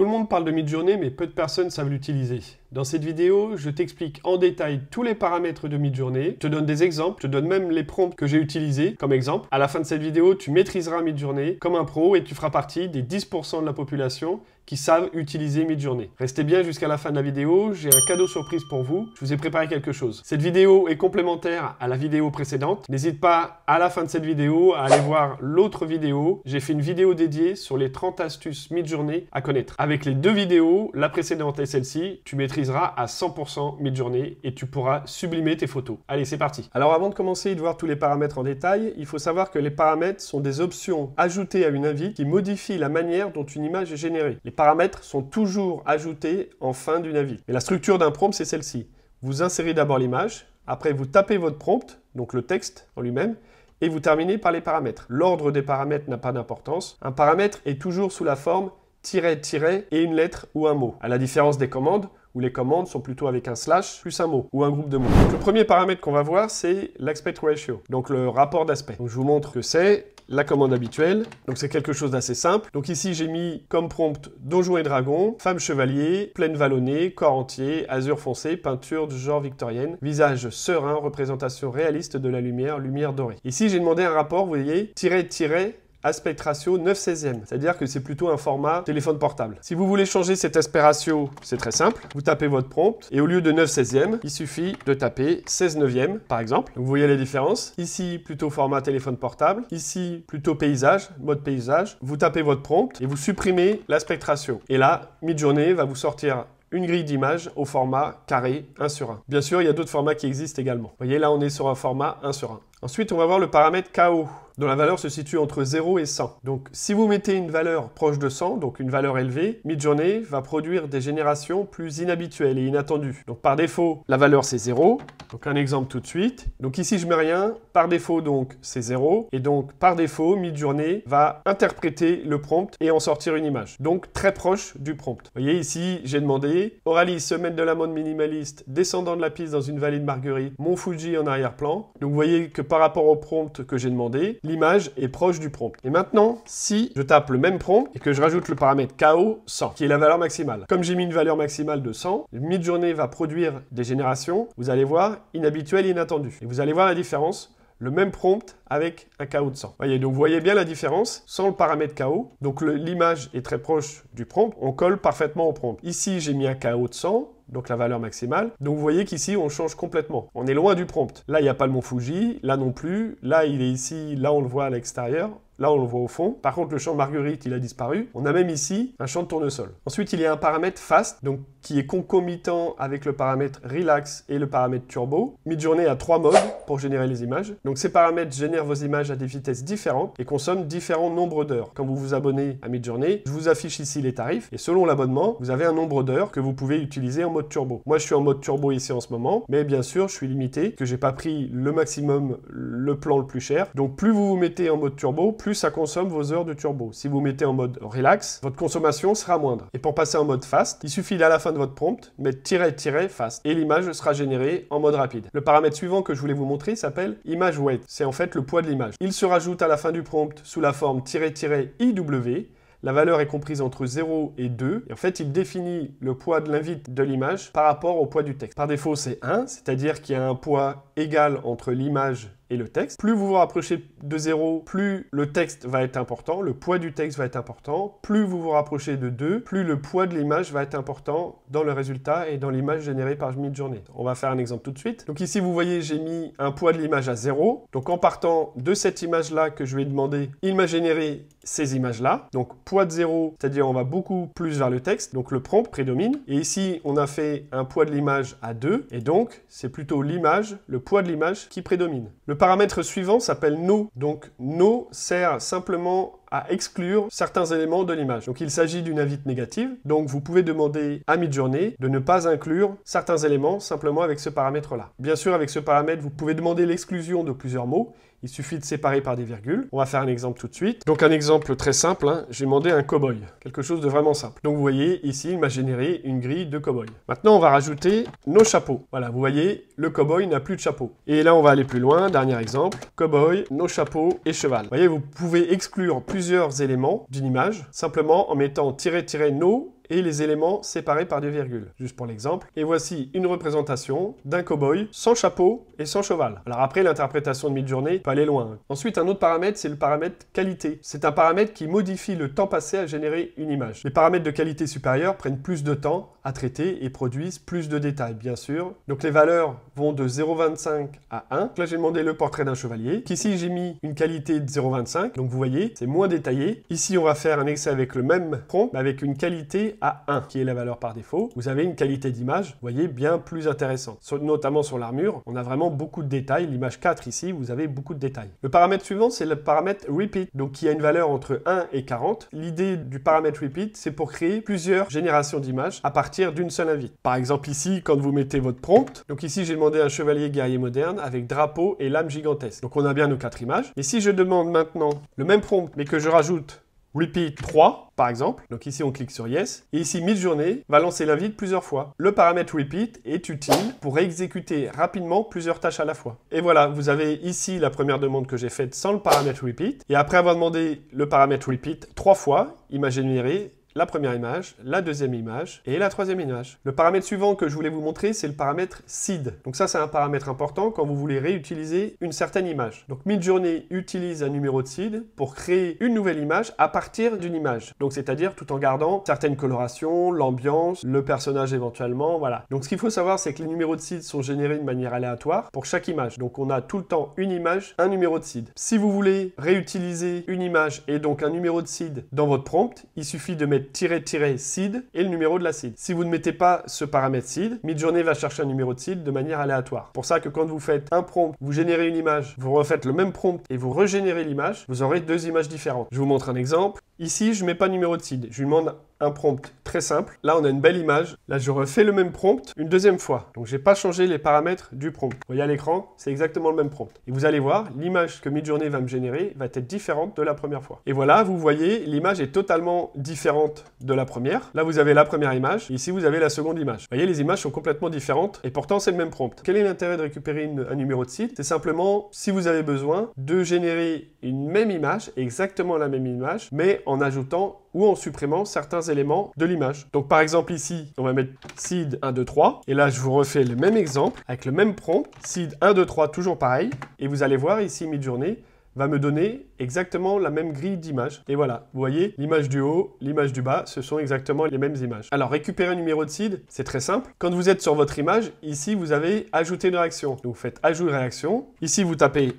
Tout le monde parle de mid-journée mais peu de personnes savent l'utiliser. Dans cette vidéo, je t'explique en détail tous les paramètres de Midjourney, je te donne des exemples, je te donne même les prompts que j'ai utilisés comme exemple. À la fin de cette vidéo, tu maîtriseras Midjourney comme un pro et tu feras partie des 10% de la population savent utiliser Midjourney. Restez bien jusqu'à la fin de la vidéo, j'ai un cadeau surprise pour vous. Je vous ai préparé quelque chose. Cette vidéo est complémentaire à la vidéo précédente. N'hésite pas à la fin de cette vidéo à aller voir l'autre vidéo. J'ai fait une vidéo dédiée sur les 30 astuces Midjourney à connaître. Avec les deux vidéos, la précédente et celle-ci, tu maîtriseras à 100% Midjourney et tu pourras sublimer tes photos. Allez, c'est parti. Alors avant de commencer et de voir tous les paramètres en détail, il faut savoir que les paramètres sont des options ajoutées à une avis qui modifient la manière dont une image est générée paramètres sont toujours ajoutés en fin du avis. Et la structure d'un prompt, c'est celle-ci. Vous insérez d'abord l'image, après vous tapez votre prompt, donc le texte en lui-même, et vous terminez par les paramètres. L'ordre des paramètres n'a pas d'importance. Un paramètre est toujours sous la forme tiret tiret et une lettre ou un mot. À la différence des commandes, où les commandes sont plutôt avec un slash plus un mot ou un groupe de mots. le premier paramètre qu'on va voir, c'est l'aspect ratio, donc le rapport d'aspect. Je vous montre que c'est la commande habituelle. Donc c'est quelque chose d'assez simple. Donc ici j'ai mis comme prompt donjon et dragon, femme chevalier, Pleine vallonnée, corps entier, azur foncé, peinture du genre victorienne, visage serein, représentation réaliste de la lumière, lumière dorée. Ici j'ai demandé un rapport, vous voyez, tiret tiret aspect ratio 9 16e, c'est-à-dire que c'est plutôt un format téléphone portable. Si vous voulez changer cet aspect ratio, c'est très simple, vous tapez votre prompt et au lieu de 9 16e, il suffit de taper 16 9e par exemple. vous voyez la différence. Ici, plutôt format téléphone portable, ici, plutôt paysage, mode paysage. Vous tapez votre prompt et vous supprimez l'aspect ratio. Et là, Midjourney journée va vous sortir une grille d'image au format carré 1 sur 1. Bien sûr, il y a d'autres formats qui existent également. Vous voyez, là, on est sur un format 1 sur 1. Ensuite, on va voir le paramètre KO, dont la valeur se situe entre 0 et 100. Donc, si vous mettez une valeur proche de 100, donc une valeur élevée, Midjourney va produire des générations plus inhabituelles et inattendues. Donc, par défaut, la valeur c'est 0. Donc, un exemple tout de suite. Donc, ici, je mets rien. Par défaut, donc, c'est 0. Et donc, par défaut, Midjourney va interpréter le prompt et en sortir une image. Donc, très proche du prompt. Vous voyez ici, j'ai demandé Oralie, semaine de la mode minimaliste, descendant de la piste dans une vallée de Marguerite, mon Fuji en arrière-plan. Donc, vous voyez que par rapport au prompt que j'ai demandé, l'image est proche du prompt. Et maintenant, si je tape le même prompt et que je rajoute le paramètre KO 100, qui est la valeur maximale. Comme j'ai mis une valeur maximale de 100, journée va produire des générations, vous allez voir, inhabituelles et inattendues. Et vous allez voir la différence le même prompt avec un KO de 100. Voyez, donc vous voyez bien la différence sans le paramètre KO. Donc l'image est très proche du prompt, on colle parfaitement au prompt. Ici, j'ai mis un KO de 100, donc la valeur maximale. Donc vous voyez qu'ici, on change complètement. On est loin du prompt. Là, il n'y a pas le mont Fuji, là non plus, là il est ici, là on le voit à l'extérieur. Là, on le voit au fond. Par contre, le champ de marguerite, il a disparu. On a même ici un champ de tournesol. Ensuite, il y a un paramètre fast. Donc, qui est concomitant avec le paramètre Relax et le paramètre Turbo. Midjourney a trois modes pour générer les images. Donc ces paramètres génèrent vos images à des vitesses différentes et consomment différents nombres d'heures. Quand vous vous abonnez à Midjourney, je vous affiche ici les tarifs et selon l'abonnement, vous avez un nombre d'heures que vous pouvez utiliser en mode turbo. Moi, je suis en mode turbo ici en ce moment, mais bien sûr, je suis limité que j'ai pas pris le maximum le plan le plus cher. Donc plus vous vous mettez en mode turbo, plus ça consomme vos heures de turbo. Si vous mettez en mode relax, votre consommation sera moindre. Et pour passer en mode fast, il suffit à la fin de votre prompt, mais tiret tiret fast et l'image sera générée en mode rapide. Le paramètre suivant que je voulais vous montrer s'appelle image weight. C'est en fait le poids de l'image. Il se rajoute à la fin du prompt sous la forme tiret tiret IW la valeur est comprise entre 0 et 2. Et en fait, il définit le poids de l'invite de l'image par rapport au poids du texte. Par défaut, c'est 1, c'est-à-dire qu'il y a un poids égal entre l'image et le texte. Plus vous vous rapprochez de 0, plus le texte va être important, le poids du texte va être important. Plus vous vous rapprochez de 2, plus le poids de l'image va être important dans le résultat et dans l'image générée par mi-journée. On va faire un exemple tout de suite. Donc ici, vous voyez, j'ai mis un poids de l'image à 0. Donc en partant de cette image-là que je lui ai demandé, il m'a généré ces images-là. Donc poids de 0, c'est-à-dire on va beaucoup plus vers le texte, donc le prompt prédomine. Et ici, on a fait un poids de l'image à 2, et donc c'est plutôt l'image, le poids de l'image qui prédomine. Le paramètre suivant s'appelle no. Donc no sert simplement à exclure certains éléments de l'image. Donc il s'agit d'une invite négative, donc vous pouvez demander à Midjourney de ne pas inclure certains éléments simplement avec ce paramètre-là. Bien sûr, avec ce paramètre, vous pouvez demander l'exclusion de plusieurs mots, il suffit de séparer par des virgules. On va faire un exemple tout de suite. Donc un exemple très simple, hein. j'ai demandé un cowboy, quelque chose de vraiment simple. Donc vous voyez ici, il m'a généré une grille de cowboy. Maintenant, on va rajouter nos chapeaux. Voilà, vous voyez, le cowboy n'a plus de chapeau. Et là, on va aller plus loin, dernier exemple, cowboy, nos chapeaux et cheval. Vous voyez, vous pouvez exclure plusieurs éléments d'une image simplement en mettant tirer nos et les éléments séparés par des virgules, juste pour l'exemple. Et voici une représentation d'un cow-boy sans chapeau et sans cheval. Alors après, l'interprétation de midi journée peut aller loin. Ensuite, un autre paramètre, c'est le paramètre qualité. C'est un paramètre qui modifie le temps passé à générer une image. Les paramètres de qualité supérieure prennent plus de temps à traiter et produisent plus de détails, bien sûr. Donc les valeurs vont de 0,25 à 1. là, j'ai demandé le portrait d'un chevalier. Ici, j'ai mis une qualité de 0,25. Donc vous voyez, c'est moins détaillé. Ici, on va faire un excès avec le même prompt, avec une qualité à 1, qui est la valeur par défaut, vous avez une qualité d'image, voyez, bien plus intéressante. notamment sur l'armure, on a vraiment beaucoup de détails. L'image 4 ici, vous avez beaucoup de détails. Le paramètre suivant, c'est le paramètre repeat, donc qui a une valeur entre 1 et 40. L'idée du paramètre repeat, c'est pour créer plusieurs générations d'images à partir d'une seule invite. Par exemple ici, quand vous mettez votre prompt, donc ici j'ai demandé un chevalier guerrier moderne avec drapeau et lame gigantesque. Donc on a bien nos quatre images. Et si je demande maintenant le même prompt, mais que je rajoute Repeat 3, par exemple. Donc ici, on clique sur Yes. Et ici, journées va lancer l'invite plusieurs fois. Le paramètre Repeat est utile pour exécuter rapidement plusieurs tâches à la fois. Et voilà, vous avez ici la première demande que j'ai faite sans le paramètre Repeat. Et après avoir demandé le paramètre Repeat trois fois, il m'a généré la première image, la deuxième image et la troisième image. Le paramètre suivant que je voulais vous montrer, c'est le paramètre seed. Donc ça, c'est un paramètre important quand vous voulez réutiliser une certaine image. Donc Midjourney utilise un numéro de seed pour créer une nouvelle image à partir d'une image. Donc c'est-à-dire tout en gardant certaines colorations, l'ambiance, le personnage éventuellement, voilà. Donc ce qu'il faut savoir, c'est que les numéros de seed sont générés de manière aléatoire pour chaque image. Donc on a tout le temps une image, un numéro de seed. Si vous voulez réutiliser une image et donc un numéro de seed dans votre prompt, il suffit de mettre tirer-tirer seed et le numéro de la seed. Si vous ne mettez pas ce paramètre seed, Midjourney va chercher un numéro de seed de manière aléatoire. Pour ça que quand vous faites un prompt, vous générez une image, vous refaites le même prompt et vous régénérez l'image, vous aurez deux images différentes. Je vous montre un exemple. Ici, je ne mets pas numéro de seed. Je lui demande un prompt très simple. Là, on a une belle image. Là, je refais le même prompt une deuxième fois. Donc, j'ai pas changé les paramètres du prompt. Vous voyez à l'écran, c'est exactement le même prompt. Et vous allez voir, l'image que Midjourney va me générer va être différente de la première fois. Et voilà, vous voyez, l'image est totalement différente de la première. Là, vous avez la première image. ici, vous avez la seconde image. voyez, les images sont complètement différentes et pourtant, c'est le même prompt. Quel est l'intérêt de récupérer un numéro de site C'est simplement, si vous avez besoin, de générer une même image, exactement la même image, mais en ajoutant ou en supprimant certains éléments de l'image. Donc par exemple ici, on va mettre seed 1, 2, 3. Et là, je vous refais le même exemple avec le même prompt, seed 1, 2, 3, toujours pareil. Et vous allez voir ici, mid-journée, va me donner exactement la même grille d'image Et voilà, vous voyez, l'image du haut, l'image du bas, ce sont exactement les mêmes images. Alors récupérer un numéro de seed, c'est très simple. Quand vous êtes sur votre image, ici vous avez ajouté une réaction. Donc vous faites ajout réaction. Ici vous tapez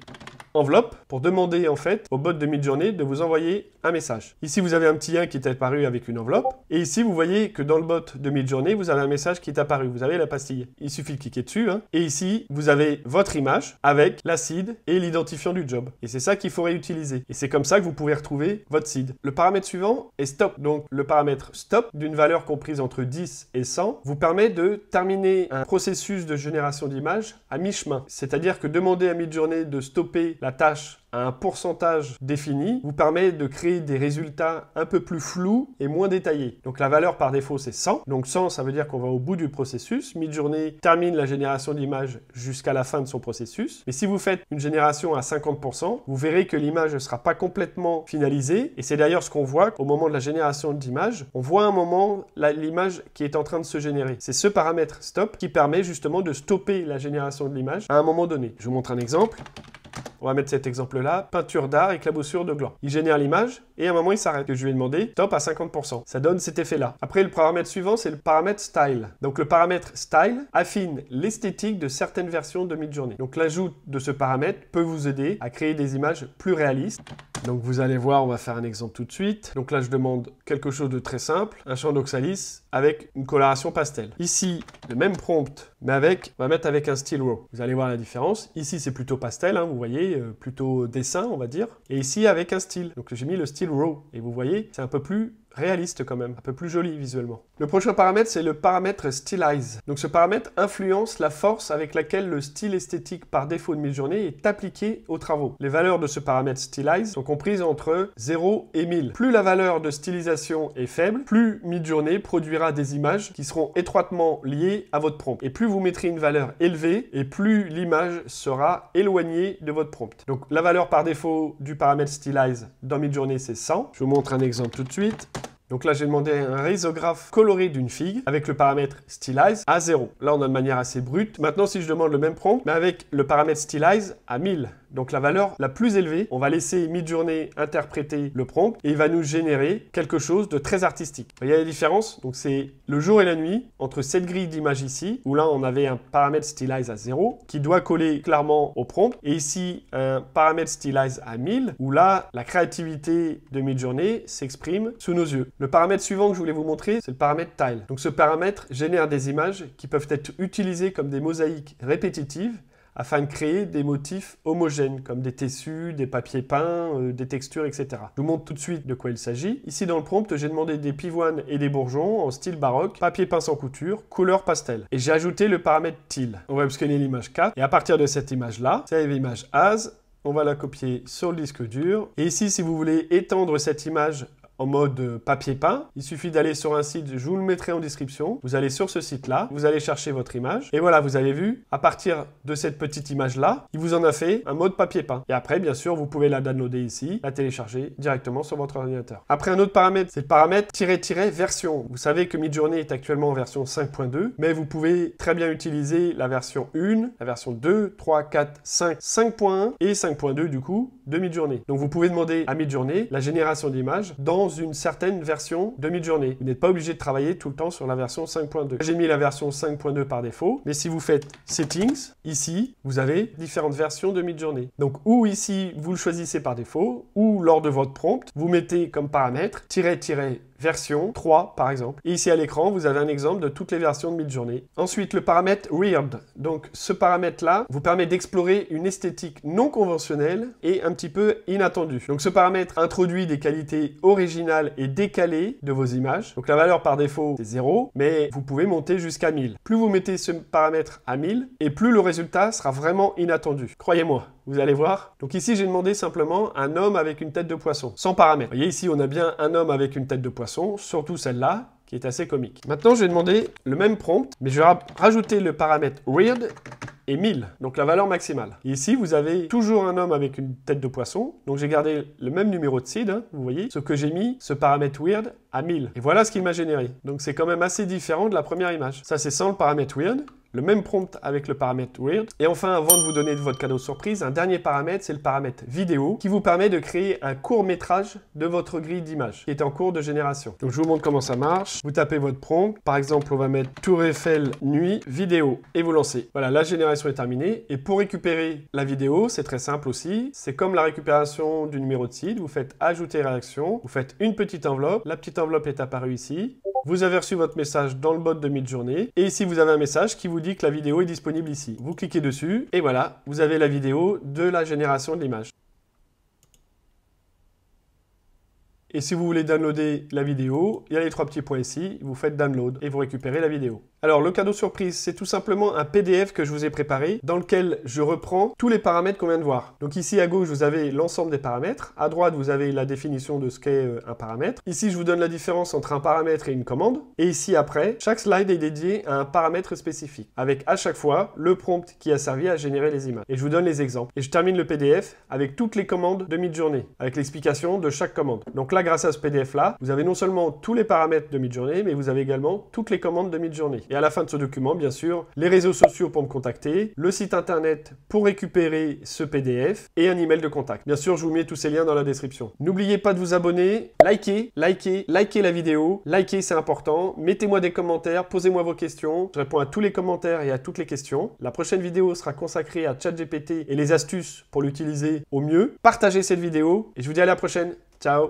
enveloppe pour demander en fait au bot de midjourney journée de vous envoyer un message. Ici, vous avez un petit lien qui est apparu avec une enveloppe. Et ici, vous voyez que dans le bot de journée vous avez un message qui est apparu. Vous avez la pastille. Il suffit de cliquer dessus. Hein. Et ici, vous avez votre image avec la seed et l'identifiant du job. Et c'est ça qu'il faut réutiliser. Et c'est comme ça que vous pouvez retrouver votre seed. Le paramètre suivant est stop. Donc, le paramètre stop d'une valeur comprise entre 10 et 100 vous permet de terminer un processus de génération d'image à mi-chemin. C'est-à-dire que demander à journée de stopper la tâche un pourcentage défini vous permet de créer des résultats un peu plus flous et moins détaillés. Donc la valeur par défaut c'est 100. Donc 100 ça veut dire qu'on va au bout du processus. Midjourney termine la génération d'image jusqu'à la fin de son processus. Mais si vous faites une génération à 50%, vous verrez que l'image ne sera pas complètement finalisée. Et c'est d'ailleurs ce qu'on voit au moment de la génération d'image On voit un moment l'image qui est en train de se générer. C'est ce paramètre stop qui permet justement de stopper la génération de l'image à un moment donné. Je vous montre un exemple. On va mettre cet exemple-là, peinture d'art, et éclaboussure de gland. Il génère l'image, et à un moment il s'arrête. Que je lui ai demandé top à 50%. Ça donne cet effet-là. Après, le paramètre suivant, c'est le paramètre style. Donc le paramètre style affine l'esthétique de certaines versions de mid-journée. Donc l'ajout de ce paramètre peut vous aider à créer des images plus réalistes. Donc vous allez voir, on va faire un exemple tout de suite. Donc là, je demande quelque chose de très simple, un champ d'oxalis avec une coloration pastel. Ici, le même prompt, mais avec, on va mettre avec un style raw. Vous allez voir la différence. Ici, c'est plutôt pastel, hein, vous voyez, euh, plutôt dessin, on va dire. Et ici, avec un style. Donc j'ai mis le style et vous voyez, c'est un peu plus réaliste quand même, un peu plus joli visuellement. Le prochain paramètre, c'est le paramètre Stylize. Donc ce paramètre influence la force avec laquelle le style esthétique par défaut de Midjourney est appliqué aux travaux. Les valeurs de ce paramètre Stylize sont comprises entre 0 et 1000. Plus la valeur de stylisation est faible, plus Midjourney produira des images qui seront étroitement liées à votre prompt. Et plus vous mettrez une valeur élevée, et plus l'image sera éloignée de votre prompt. Donc la valeur par défaut du paramètre Stylize dans Midjourney, c'est 100. Je vous montre un exemple tout de suite. Donc là, j'ai demandé un rhizographe coloré d'une figue avec le paramètre stylize à 0. Là, on a de manière assez brute. Maintenant, si je demande le même prompt, mais avec le paramètre stylize à 1000, donc la valeur la plus élevée, on va laisser Midjourney interpréter le prompt et il va nous générer quelque chose de très artistique. Vous voyez la différence Donc c'est le jour et la nuit entre cette grille d'image ici, où là on avait un paramètre stylize à 0 qui doit coller clairement au prompt et ici un paramètre stylize à 1000 où là la créativité de Midjourney s'exprime sous nos yeux. Le paramètre suivant que je voulais vous montrer, c'est le paramètre tile. Donc ce paramètre génère des images qui peuvent être utilisées comme des mosaïques répétitives afin de créer des motifs homogènes, comme des tissus, des papiers peints, euh, des textures, etc. Je vous montre tout de suite de quoi il s'agit. Ici dans le prompt, j'ai demandé des pivoines et des bourgeons en style baroque, papier peint sans couture, couleur pastel. Et j'ai ajouté le paramètre til. On va scanner l'image 4, et à partir de cette image-là, save image as, on va la copier sur le disque dur. Et ici, si vous voulez étendre cette image en mode euh, papier peint. Il suffit d'aller sur un site, je vous le mettrai en description. Vous allez sur ce site-là, vous allez chercher votre image. Et voilà, vous avez vu, à partir de cette petite image-là, il vous en a fait un mode papier peint. Et après, bien sûr, vous pouvez la downloader ici, la télécharger directement sur votre ordinateur. Après, un autre paramètre, c'est le paramètre "-version". Vous savez que Midjourney est actuellement en version 5.2, mais vous pouvez très bien utiliser la version 1, la version 2, 3, 4, 5, 5.1 et 5.2 du coup de mid-journée. Donc vous pouvez demander à mid-journée la génération d'images dans une certaine version de mid-journée. Vous n'êtes pas obligé de travailler tout le temps sur la version 5.2. J'ai mis la version 5.2 par défaut, mais si vous faites Settings, ici, vous avez différentes versions de mid-journée. Donc ou ici, vous le choisissez par défaut, ou lors de votre prompt, vous mettez comme paramètre version 3 par exemple. Et ici à l'écran, vous avez un exemple de toutes les versions de Midjourney. Ensuite, le paramètre Weird. Donc ce paramètre-là vous permet d'explorer une esthétique non conventionnelle et un petit peu inattendue. Donc ce paramètre introduit des qualités originales et décalées de vos images. Donc la valeur par défaut, c'est 0, mais vous pouvez monter jusqu'à 1000. Plus vous mettez ce paramètre à 1000, et plus le résultat sera vraiment inattendu. Croyez-moi. Vous allez voir. Donc ici, j'ai demandé simplement un homme avec une tête de poisson, sans paramètre. Vous voyez ici, on a bien un homme avec une tête de poisson, surtout celle-là, qui est assez comique. Maintenant, je vais demander le même prompt, mais je vais rajouter le paramètre weird et 1000, donc la valeur maximale. ici, vous avez toujours un homme avec une tête de poisson, donc j'ai gardé le même numéro de seed, hein, vous voyez, ce que j'ai mis, ce paramètre weird, à 1000. Et voilà ce qu'il m'a généré. Donc c'est quand même assez différent de la première image. Ça, c'est sans le paramètre weird le même prompt avec le paramètre Weird. Et enfin, avant de vous donner votre cadeau surprise, un dernier paramètre, c'est le paramètre Vidéo, qui vous permet de créer un court métrage de votre grille d'image, qui est en cours de génération. Donc je vous montre comment ça marche. Vous tapez votre prompt. Par exemple, on va mettre Tour Eiffel nuit vidéo et vous lancez. Voilà, la génération est terminée. Et pour récupérer la vidéo, c'est très simple aussi. C'est comme la récupération du numéro de site. Vous faites Ajouter réaction. Vous faites une petite enveloppe. La petite enveloppe est apparue ici. Vous avez reçu votre message dans le bot de mid-journée. Et ici, vous avez un message qui vous dit que la vidéo est disponible ici. Vous cliquez dessus et voilà, vous avez la vidéo de la génération de l'image. Et si vous voulez downloader la vidéo, il y a les trois petits points ici, vous faites download et vous récupérez la vidéo. Alors le cadeau surprise, c'est tout simplement un PDF que je vous ai préparé dans lequel je reprends tous les paramètres qu'on vient de voir. Donc ici à gauche, vous avez l'ensemble des paramètres. À droite, vous avez la définition de ce qu'est euh, un paramètre. Ici, je vous donne la différence entre un paramètre et une commande. Et ici après, chaque slide est dédié à un paramètre spécifique avec à chaque fois le prompt qui a servi à générer les images. Et je vous donne les exemples. Et je termine le PDF avec toutes les commandes de mid-journée, avec l'explication de chaque commande. Donc là, grâce à ce PDF là, vous avez non seulement tous les paramètres de mid-journée, mais vous avez également toutes les commandes de mid-journée. Et à la fin de ce document, bien sûr, les réseaux sociaux pour me contacter, le site internet pour récupérer ce PDF et un email de contact. Bien sûr, je vous mets tous ces liens dans la description. N'oubliez pas de vous abonner, liker, liker, liker la vidéo, liker c'est important, mettez-moi des commentaires, posez-moi vos questions, je réponds à tous les commentaires et à toutes les questions. La prochaine vidéo sera consacrée à ChatGPT et les astuces pour l'utiliser au mieux. Partagez cette vidéo et je vous dis à la prochaine. Ciao